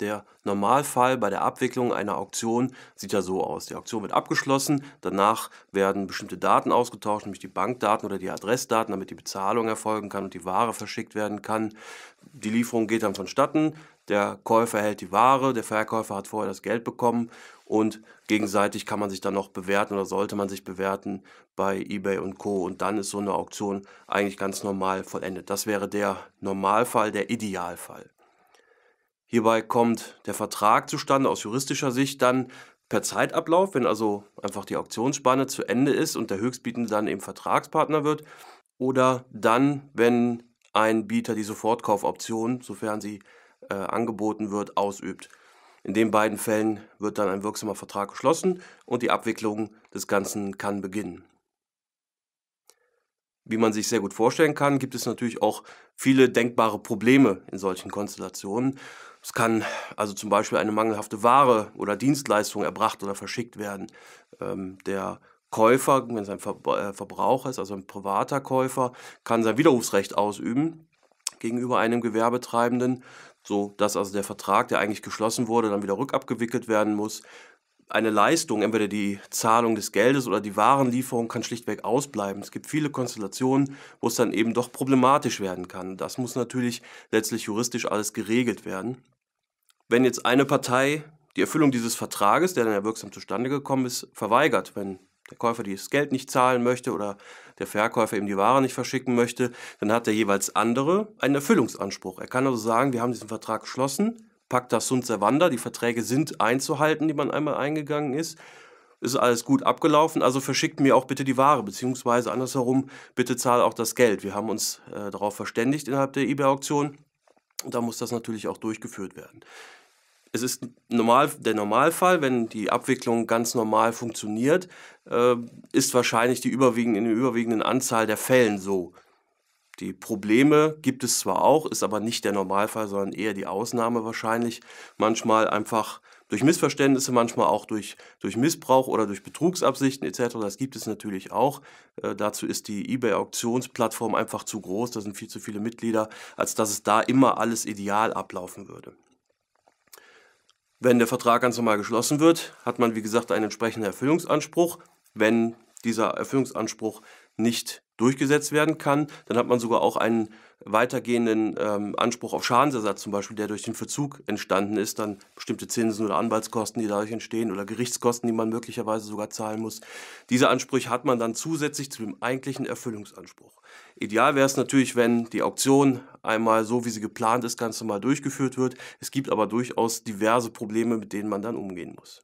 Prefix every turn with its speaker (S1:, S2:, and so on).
S1: Der Normalfall bei der Abwicklung einer Auktion sieht ja so aus. Die Auktion wird abgeschlossen, danach werden bestimmte Daten ausgetauscht, nämlich die Bankdaten oder die Adressdaten, damit die Bezahlung erfolgen kann und die Ware verschickt werden kann. Die Lieferung geht dann vonstatten, der Käufer erhält die Ware, der Verkäufer hat vorher das Geld bekommen und gegenseitig kann man sich dann noch bewerten oder sollte man sich bewerten bei eBay und Co. Und dann ist so eine Auktion eigentlich ganz normal vollendet. Das wäre der Normalfall, der Idealfall. Hierbei kommt der Vertrag zustande aus juristischer Sicht dann per Zeitablauf, wenn also einfach die Auktionsspanne zu Ende ist und der Höchstbietende dann eben Vertragspartner wird, oder dann, wenn ein Bieter die Sofortkaufoption, sofern sie äh, angeboten wird, ausübt. In den beiden Fällen wird dann ein wirksamer Vertrag geschlossen und die Abwicklung des Ganzen kann beginnen. Wie man sich sehr gut vorstellen kann, gibt es natürlich auch viele denkbare Probleme in solchen Konstellationen. Es kann also zum Beispiel eine mangelhafte Ware oder Dienstleistung erbracht oder verschickt werden. Ähm, der Käufer, wenn es ein äh, Verbraucher ist, also ein privater Käufer, kann sein Widerrufsrecht ausüben gegenüber einem Gewerbetreibenden, so dass also der Vertrag, der eigentlich geschlossen wurde, dann wieder rückabgewickelt werden muss. Eine Leistung, entweder die Zahlung des Geldes oder die Warenlieferung, kann schlichtweg ausbleiben. Es gibt viele Konstellationen, wo es dann eben doch problematisch werden kann. Das muss natürlich letztlich juristisch alles geregelt werden wenn jetzt eine Partei die Erfüllung dieses Vertrages, der dann ja wirksam zustande gekommen ist, verweigert, wenn der Käufer das Geld nicht zahlen möchte oder der Verkäufer eben die Ware nicht verschicken möchte, dann hat der jeweils andere einen Erfüllungsanspruch. Er kann also sagen, wir haben diesen Vertrag geschlossen, Pacta sunt servanda, die Verträge sind einzuhalten, die man einmal eingegangen ist, ist alles gut abgelaufen, also verschickt mir auch bitte die Ware, beziehungsweise andersherum, bitte zahle auch das Geld. Wir haben uns äh, darauf verständigt innerhalb der eBay-Auktion, da muss das natürlich auch durchgeführt werden es ist normal, der Normalfall, wenn die Abwicklung ganz normal funktioniert, äh, ist wahrscheinlich die überwiegend, in der überwiegenden Anzahl der Fällen so. Die Probleme gibt es zwar auch, ist aber nicht der Normalfall, sondern eher die Ausnahme wahrscheinlich. Manchmal einfach durch Missverständnisse, manchmal auch durch, durch Missbrauch oder durch Betrugsabsichten etc. Das gibt es natürlich auch. Äh, dazu ist die eBay-Auktionsplattform einfach zu groß, da sind viel zu viele Mitglieder, als dass es da immer alles ideal ablaufen würde. Wenn der Vertrag ganz normal geschlossen wird, hat man, wie gesagt, einen entsprechenden Erfüllungsanspruch. Wenn dieser Erfüllungsanspruch nicht durchgesetzt werden kann. Dann hat man sogar auch einen weitergehenden ähm, Anspruch auf Schadensersatz zum Beispiel, der durch den Verzug entstanden ist, dann bestimmte Zinsen oder Anwaltskosten, die dadurch entstehen oder Gerichtskosten, die man möglicherweise sogar zahlen muss. Diese Ansprüche hat man dann zusätzlich zu dem eigentlichen Erfüllungsanspruch. Ideal wäre es natürlich, wenn die Auktion einmal so, wie sie geplant ist, ganz normal durchgeführt wird. Es gibt aber durchaus diverse Probleme, mit denen man dann umgehen muss.